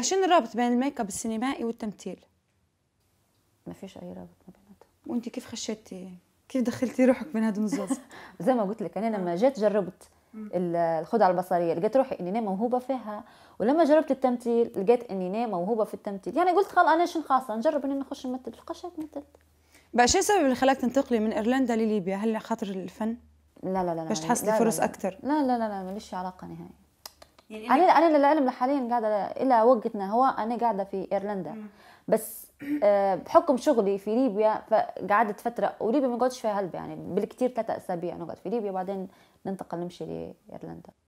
شنو الرابط بين الميك اب السينمائي والتمثيل؟ ما فيش اي رابط ما بيناتهم وانت كيف خشيتي كيف دخلتي روحك بين هذا النص زي ما قلت لك انا لما جيت جربت الخدعه البصريه لقيت روحي اني موهوبه فيها ولما جربت التمثيل لقيت اني موهوبه في التمثيل يعني قلت خلاص انا شنو خاصه نجرب اني نخش نمثل فخشيت مثلت بقى شو السبب اللي خلاك تنتقلي من ايرلندا لليبيا هل خاطر الفن لا لا لا باش تحصلي فرص اكثر لا لا لا لا ماليش علاقه نهائي يعني انا انا للعلم حاليا قاعده الى وقتنا هو انا قاعده في ايرلندا مم. بس آه، بحكم شغلي في ليبيا فقعدت فتره وليبيا ما قعدتش فيها هلبة يعني بالكثير ثلاثة اسابيع نقعد في ليبيا وبعدين ننتقل نمشي لايرلندا